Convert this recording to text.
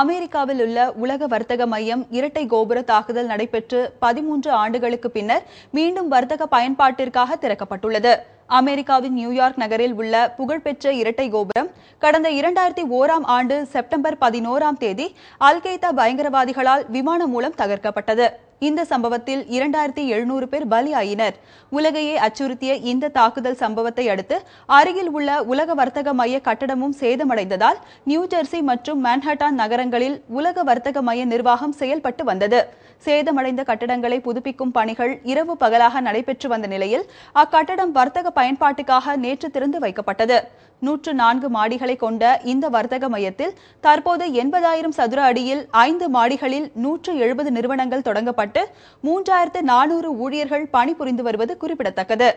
அமெரிக்காவில் உள்ள உலக வர்த்தக மையம் இரட்டை கோபுர தாக்குதல் நடைபெற்று பதிமூன்று ஆண்டுகளுக்கு பின்னர் மீண்டும் வர்த்தக பயன்பாட்டிற்காக திறக்கப்பட்டுள்ளது அமெரிக்காவின் நியூயார்க் நகரில் உள்ள புகழ்பெற்ற இரட்டை கோபுரம் கடந்த இரண்டாயிரத்தி ஓராம் ஆண்டு செப்டம்பர் பதினோராம் தேதி அல் பயங்கரவாதிகளால் விமானம் மூலம் தகர்க்கப்பட்டது இந்த சம்பவத்தில் இரண்டாயிரத்தி எழுநூறு பேர் பலியாயினர் உலகையே அச்சுறுத்திய இந்த தாக்குதல் சம்பவத்தை அடுத்து அருகில் உள்ள உலக வர்த்தக மைய கட்டடமும் சேதமடைந்ததால் நியூ ஜெர்சி மற்றும் மேன்ஹட்டான் நகரங்களில் உலக வர்த்தக மைய நிர்வாகம் செயல்பட்டு வந்தது சேதமடைந்த கட்டடங்களை புதுப்பிக்கும் பணிகள் இரவு பகலாக நடைபெற்று வந்த நிலையில் அக்கட்டடம் வர்த்தக பயன்பாட்டுக்காக நேற்று திறந்து வைக்கப்பட்டது நூற்று நான்கு மாடிகளை கொண்ட இந்த வர்த்தக மையத்தில் தற்போது எண்பதாயிரம் சதுர அடியில் ஐந்து மாடிகளில் நூற்று எழுபது நிறுவனங்கள் தொடங்கப்பட்டு கட்டுப்பாட்டு மூன்றாயிரத்து நானூறு ஊழியர்கள் பணிபுரிந்து வருவது குறிப்பிடத்தக்கது